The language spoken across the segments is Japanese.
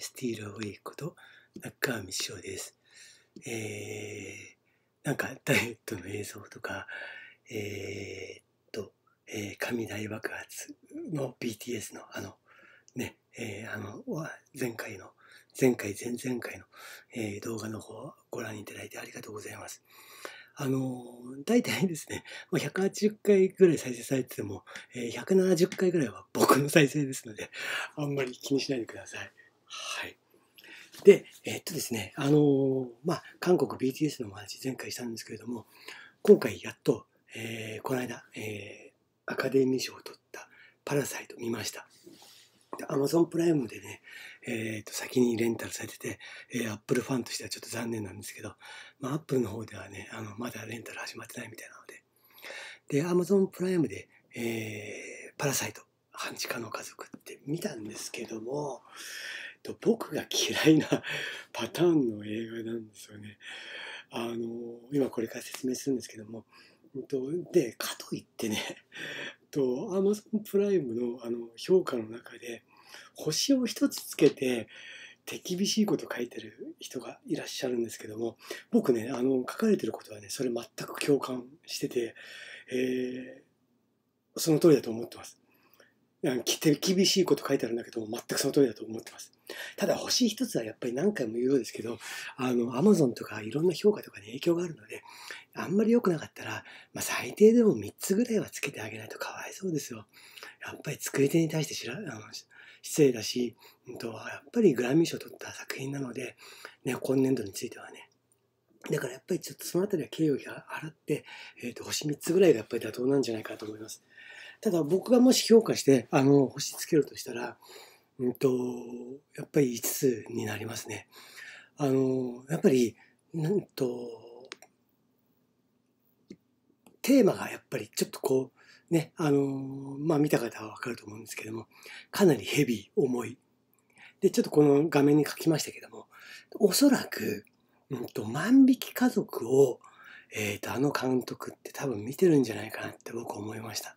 スティール・ウェイこと中川道夫です、えー、なんかダイエットの映像とか、えー、っと、えー、神大爆発の BTS のあのね、えー、あの前回の前回前々回の、えー、動画の方ご覧いただいてありがとうございます。あの大体ですね、180回ぐらい再生されてても、えー、170回ぐらいは僕の再生ですので、あんまり気にしないでください。はい。で、えー、っとですね、あのー、まあ、韓国 BTS のお話前回したんですけれども、今回やっと、えー、この間、えー、アカデミー賞を取ったパラサイト見ました。アマゾンプライムでね、えー、と先にレンタルされてて、えー、アップルファンとしてはちょっと残念なんですけど、まあ、アップルの方ではね、あのまだレンタル始まってないみたいなので、で、アマゾンプライムで、えー、パラサイト、半地下の家族って見たんですけども、と、僕が嫌いな パターンの映画なんですよね。あの、今これから説明するんですけども、で、かといってね、と、アマゾンプライムのあの評価の中で、星を一つつけて、手厳しいこと書いてる人がいらっしゃるんですけども、僕ね、あの、書かれてることはね、それ全く共感してて、えー、その通りだと思ってます。厳しいこと書いてあるんだけど、全くその通りだと思ってます。ただ、星一つはやっぱり何回も言うようですけど、あの、アマゾンとかいろんな評価とかに影響があるので、あんまり良くなかったら、まあ、最低でも3つぐらいはつけてあげないとかわいそうですよ。やっぱり作り手に対して知ら、あの失礼だし、うんと、やっぱりグラミー賞を取った作品なので、ね、今年度についてはね。だからやっぱりちょっとそのあたりは敬意を払って、えっ、ー、と、星3つぐらいがやっぱり妥当なんじゃないかと思います。ただ僕がもし評価して、あの、星つけるとしたら、うんと、やっぱり5つになりますね。あの、やっぱり、うんと、テーマがやっぱりちょっとこう、ね、あの、まあ見た方はわかると思うんですけども、かなりヘビー、重い。で、ちょっとこの画面に書きましたけども、おそらく、うんと、万引き家族を、えっ、ー、と、あの監督って多分見てるんじゃないかなって僕思いました。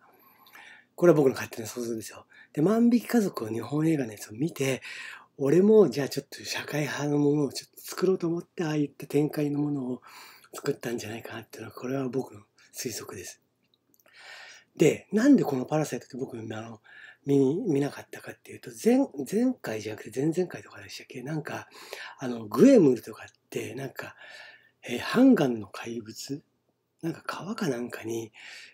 これは僕の勝手な想像ですよ。で、万引き家族を日本映画のやつを見て、俺もじゃあちょっと社会派のものをちょっと作ろうと思って、ああいった展開のものを作ったんじゃないかなっていうのは、これは僕の推測です。で、なんでこのパラサイトって僕、あの、見見なかったかっていうと前前回じゃなくて前々回とかでしたっけなんかあのグエムルとかってなんか、えー、ハンガンの怪物なんか川かなんかに、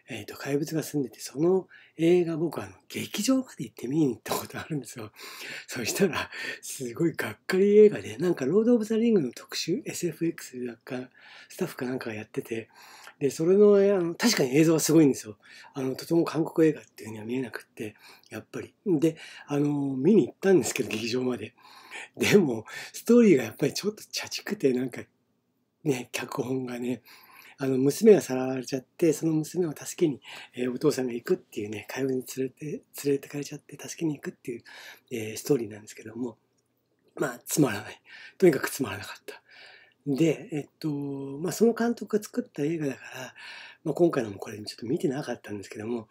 えっ、ー、と、怪物が住んでて、その映画僕あの、劇場まで行って見に行ったことあるんですよ。そしたら、すごいがっかり映画で、なんかロード・オブ・ザ・リングの特集、SFX だか、スタッフかなんかがやってて、で、それの、あの確かに映像はすごいんですよ。あの、とても韓国映画っていうには見えなくって、やっぱり。で、あの、見に行ったんですけど、劇場まで。でも、ストーリーがやっぱりちょっと茶ちくて、なんか、ね、脚本がね、あの娘がさらわれちゃってその娘を助けに、えー、お父さんが行くっていうね会物に連れて連れてかれちゃって助けに行くっていう、えー、ストーリーなんですけどもまあつまらないとにかくつまらなかった。で、えっとまあ、その監督が作った映画だから、まあ、今回のもこれちょっと見てなかったんですけども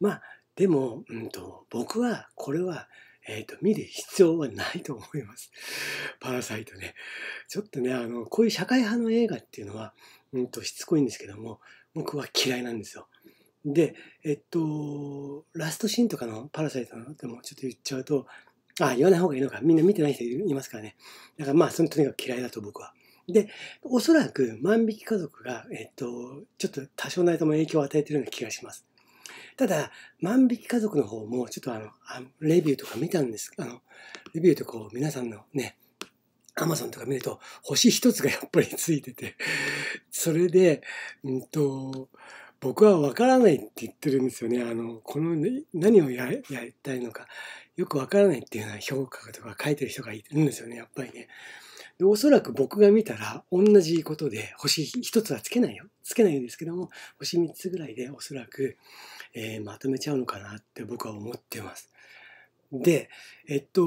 まあでも、うんと、と僕はこれはえっ、ー、と、見る必要はないと思います。パラサイトね。ちょっとね、あの、こういう社会派の映画っていうのは、うんとしつこいんですけども、僕は嫌いなんですよ。で、えっと、ラストシーンとかのパラサイトのでもちょっと言っちゃうと、あ、言わない方がいいのか。みんな見てない人いますからね。だからまあ、そのとにかく嫌いだと僕は。で、おそらく万引き家族が、えっと、ちょっと多少なりとも影響を与えてるような気がします。ただ、万引き家族の方も、ちょっとあの、レビューとか見たんです。あの、レビューとこう、皆さんのね、アマゾンとか見ると、星一つがやっぱりついてて、それで、うんと、僕はわからないって言ってるんですよね。あの、この、ね、何をやりたいのか、よくわからないっていうような評価とか書いてる人がいるんですよね、やっぱりね。で、おそらく僕が見たら、同じことで、星一つはつけないよ。つけないんですけども、星三つぐらいでおそらく、えー、まとめちゃうのかなって僕は思ってます。で、えっと、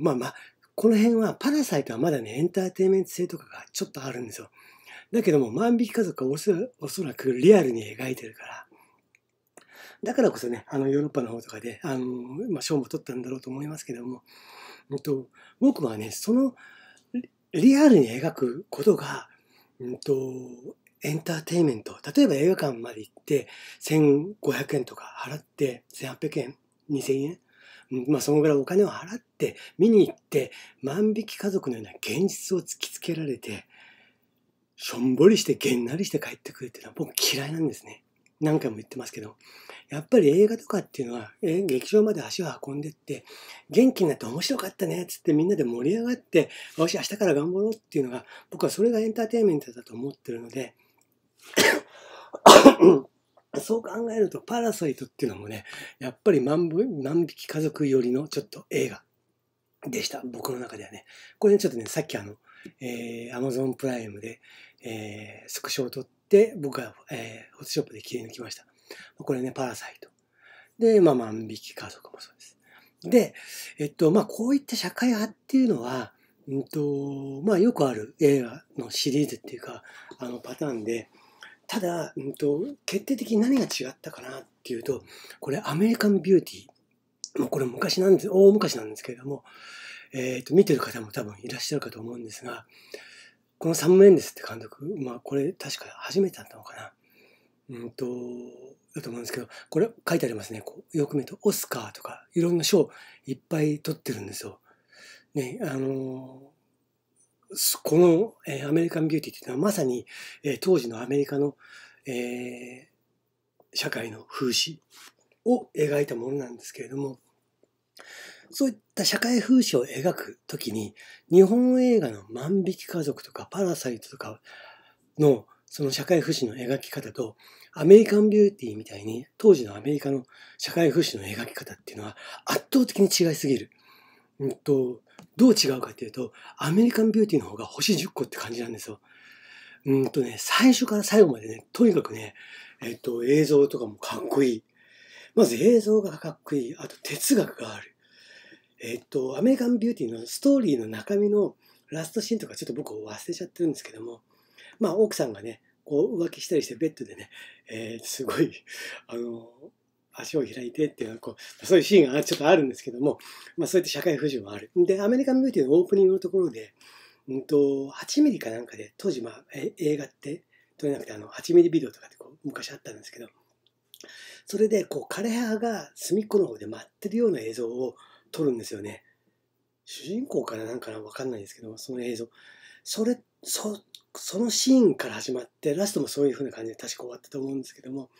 まあまあ、この辺はパラサイトはまだね、エンターテインメント性とかがちょっとあるんですよ。だけども、万引き家族はおそらくリアルに描いてるから、だからこそね、あのヨーロッパの方とかで、あの、まあ、賞も取ったんだろうと思いますけども、えっと、僕はね、その、リアルに描くことが、うんと、エンターテインメント。例えば映画館まで行って、1500円とか払って、1800円、2000円まあ、そのぐらいお金を払って見に行って万引き家族のような現実を突きつけられてしょんぼりしてげんなりして帰ってくるっていうのは僕嫌いなんですね。何回も言ってますけどやっぱり映画とかっていうのは、え劇場まで足を運んでって元気になって面白かったねっつってみんなで盛り上がってよし明日から頑張ろうっていうのが僕はそれがエンターテインメントだと思ってるのでそう考えると、パラサイトっていうのもね、やっぱり万万匹家族寄りのちょっと映画でした。僕の中ではね。これね、ちょっとね、さっきあの、えー、Amazon プライムで、えー、スクショを撮って、僕は、えー、フォトショップで切り抜きました。これね、パラサイト。で、まあ、万引き家族もそうです。で、えっと、まあ、こういった社会派っていうのは、うんと、まあ、よくある映画のシリーズっていうか、あの、パターンで、ただ、うんと、決定的に何が違ったかなっていうと、これアメリカンビューティー。もうこれ昔なんです、大昔なんですけれども、えっ、ー、と、見てる方も多分いらっしゃるかと思うんですが、このサム・エンデスって監督、まあこれ確か初めてだったのかな。うんと、だと思うんですけど、これ書いてありますね。こうよく見ると、オスカーとか、いろんな賞いっぱい取ってるんですよ。ね、あのこの、えー、アメリカンビューティーっていうのはまさに、えー、当時のアメリカの、えー、社会の風刺を描いたものなんですけれども、そういった社会風刺を描くときに、日本映画の万引き家族とかパラサイトとかのその社会風刺の描き方と、アメリカンビューティーみたいに当時のアメリカの社会風刺の描き方っていうのは圧倒的に違いすぎる。うんと、どう違うかっていうと、アメリカンビューティーの方が星10個って感じなんですよ。うんとね、最初から最後までね、とにかくね、えっと、映像とかもかっこいい。まず映像がかっこいい。あと哲学がある。えっと、アメリカンビューティーのストーリーの中身のラストシーンとかちょっと僕忘れちゃってるんですけども、まあ奥さんがね、こう浮気したりしてベッドでね、えー、すごい、あの、足を開いてっていうこう、そういうシーンがちょっとあるんですけども、まあそうやって社会不順はある。で、アメリカンビューティーのオープニングのところで、うんと、8ミリかなんかで、当時まあ映画って撮れなくて、あの、8ミリビデオとかってこう昔あったんですけど、それでこう枯葉が隅っこの方で待ってるような映像を撮るんですよね。主人公かななんかなわかんないですけど、その映像。それ、そ、そのシーンから始まって、ラストもそういう風な感じで確か終わったと思うんですけども、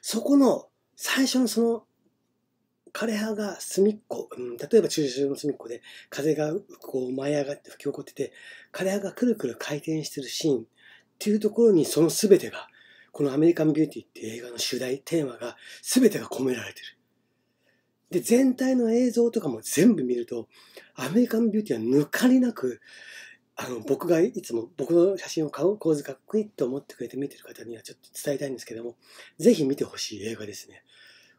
そこの最初のその枯葉が隅っこ、うん、例えば駐車場の隅っこで風がこう舞い上がって吹き起こってて枯葉がくるくる回転してるシーンっていうところにその全てがこの「アメリカン・ビューティー」っていう映画の主題テーマが全てが込められてる。で全体の映像とかも全部見るとアメリカン・ビューティーは抜かりなくあの僕がいつも僕の写真を買う構図かっこいいと思ってくれて見てる方にはちょっと伝えたいんですけどもぜひ見てほしい映画ですね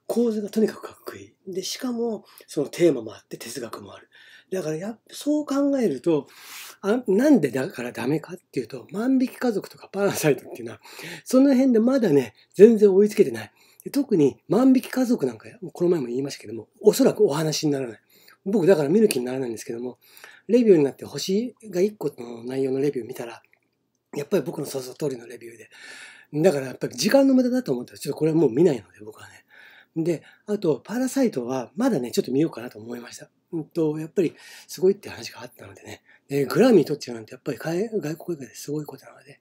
構図がとにかくかっこいいでしかもそのテーマもあって哲学もあるだからやそう考えるとあなんでだからダメかっていうと「万引き家族」とか「パラサイト」っていうのはその辺でまだね全然追いつけてない特に万引き家族なんかこの前も言いましたけどもおそらくお話にならない僕だから見る気にならないんですけども、レビューになって星が1個の内容のレビュー見たら、やっぱり僕の想像通りのレビューで。だからやっぱり時間の無駄だと思ってちょっとこれはもう見ないので僕はね。で、あと、パラサイトはまだね、ちょっと見ようかなと思いました。うんと、やっぱりすごいって話があったのでね。で、グラミー取っちゃうなんてやっぱり外国映画ですごいことなので。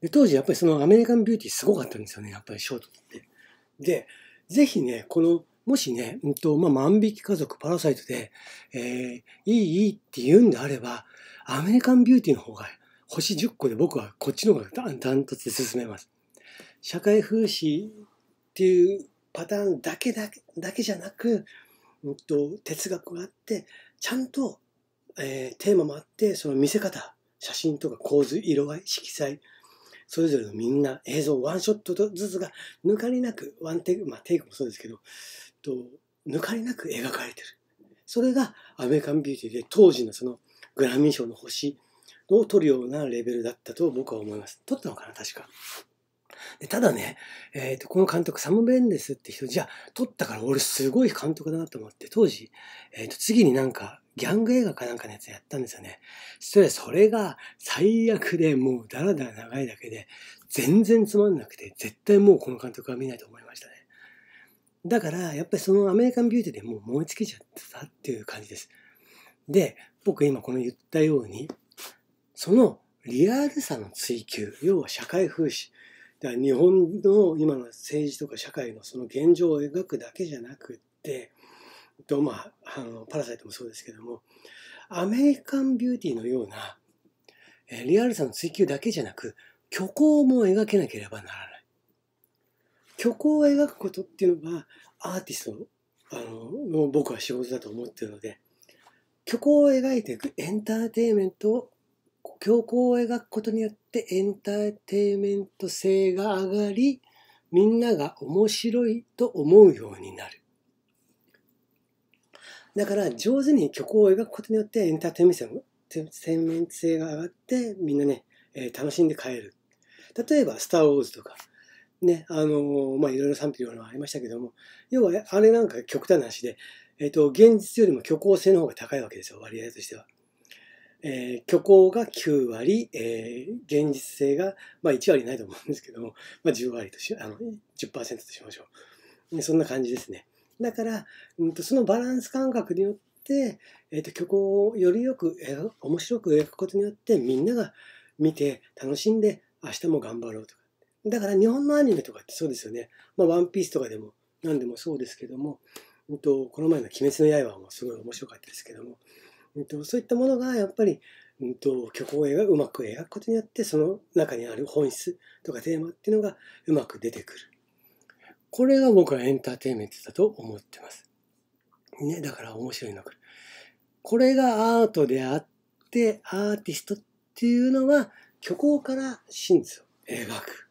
で、当時やっぱりそのアメリカンビューティーすごかったんですよね。やっぱりショートって。で、ぜひね、このもしね、うんとまあ、万引き家族、パラサイトで、えー、いいいいって言うんであれば、アメリカンビューティーの方が星10個で僕はこっちの方がダントツで進めます。社会風刺っていうパターンだけだけだけじゃなく、うんと、哲学があって、ちゃんと、えー、テーマもあって、その見せ方、写真とか構図、色合い、色彩、それぞれのみんな映像、ワンショットずつが抜かりなく、ワンテイク、まあテイクもそうですけど、と抜かりなく描かれてるそれがアメリカンビューティーで当時のそのグラミー賞の星を取るようなレベルだったと僕は思います取ったのかな確かでただね、えーと、この監督サム・ベンデスって人じゃあ撮ったから俺すごい監督だなと思って当時、えーと、次になんかギャング映画かなんかのやつやったんですよね。それそれが最悪でもうダラダラ長いだけで全然つまんなくて絶対もうこの監督は見ないと思いましたね。だから、やっぱりそのアメリカンビューティーでもう燃え尽きちゃったっていう感じです。で、僕今この言ったように、そのリアルさの追求、要は社会風刺。だから日本の今の政治とか社会のその現状を描くだけじゃなくって、とまあ、あの、パラサイトもそうですけども、アメリカンビューティーのような、リアルさの追求だけじゃなく、虚構も描けなければならない。虚構を描くことっていうのはアーティストあのの僕は仕事だと思ってるので虚構を描いていくエンターテインメントを虚構を描くことによってエンターテインメント性が上がりみんなが面白いと思うようになる。だから上手に虚構を描くことによってエンターテインメント性洗面性が上がってみんなね、えー、楽しんで帰る。例えば、スター・ウォーズとか、ね、あの、まあ、いろいろ賛否の論ありましたけども、要は、あれなんか極端な話で、えっ、と、現実よりも虚構性の方が高いわけですよ、割合としては。えー、虚構が9割、えー、現実性が、まあ、1割ないと思うんですけども、まあ、10割とし、あの、10%としましょう。そんな感じですね。だから、うん、とそのバランス感覚によって、えー、と虚構をよりよく、えー、面白く描くことによって、みんなが見て楽しんで、明日も頑張ろうとか、だから日本のアニメとかってそうですよね。まあ、ワンピースとかでも何でもそうですけども、えっと、この前の「鬼滅の刃」もすごい面白かったですけども、えっと、そういったものがやっぱり、えっと、虚構映画うまく描くことによってその中にある本質とかテーマっていうのがうまく出てくる。これが僕はエンターテインメントだと思ってます。ね、だから面白いのこれがアートであって、アーティストっていうのは虚構から真実を描く。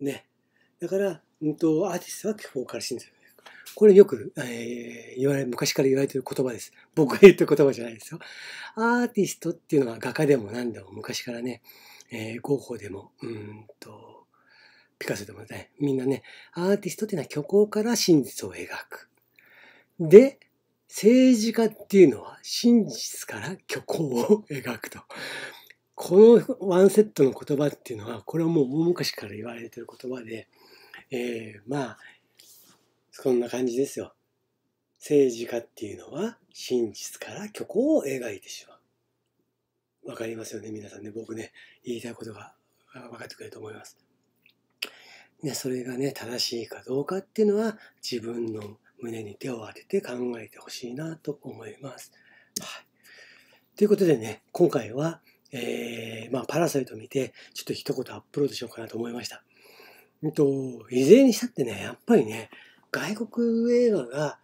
ね。だから、うんと、アーティストは基本から死んる。これよく、えー、言われ、昔から言われてる言葉です。僕が言ってる言葉じゃないですよ。アーティストっていうのは画家でも何でも昔からね、えー、ゴッホでも、うんと、ピカソでもね、みんなね、アーティストっていうのは虚構から真実を描く。で、政治家っていうのは真実から虚構を描くと。このワンセットの言葉っていうのは、これはもう大昔から言われてる言葉で、えー、まあ、そんな感じですよ。政治家っていうのは真実から虚構を描いてしまう。わかりますよね、皆さんね。僕ね、言いたいことが分かってくれると思います。ね、それがね、正しいかどうかっていうのは自分の胸に手を当てて考えてほしいなと思います。はい。ということでね、今回はえー、まあ、パラサイトを見て、ちょっと一言アップロードしようかなと思いました。うんと、いずれにしたってね、やっぱりね、外国映画が、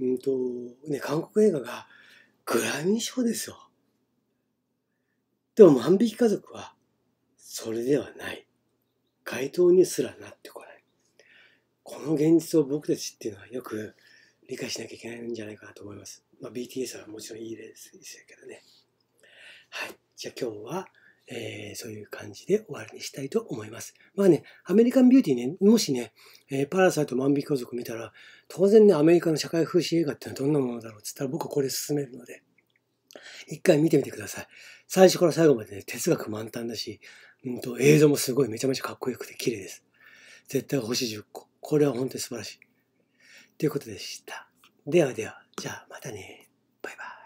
うんと、ね、韓国映画がグラミー賞ですよ。でも、万引き家族は、それではない。街頭にすらなってこない。この現実を僕たちっていうのはよく理解しなきゃいけないんじゃないかなと思います。まあ、BTS はもちろんいい例ですけどね。はい。じゃあ今日は、えー、そういう感じで終わりにしたいと思います。まあね、アメリカンビューティーね、もしね、えー、パラサイト万引き家族見たら、当然ね、アメリカの社会風刺映画ってのはどんなものだろうって言ったら僕はこれ進めるので、一回見てみてください。最初から最後までね、哲学満タンだし、うんと、映像もすごいめちゃめちゃかっこよくて綺麗です。絶対星10個。これは本当に素晴らしい。ということでした。ではでは、じゃあまたね。バイバイ。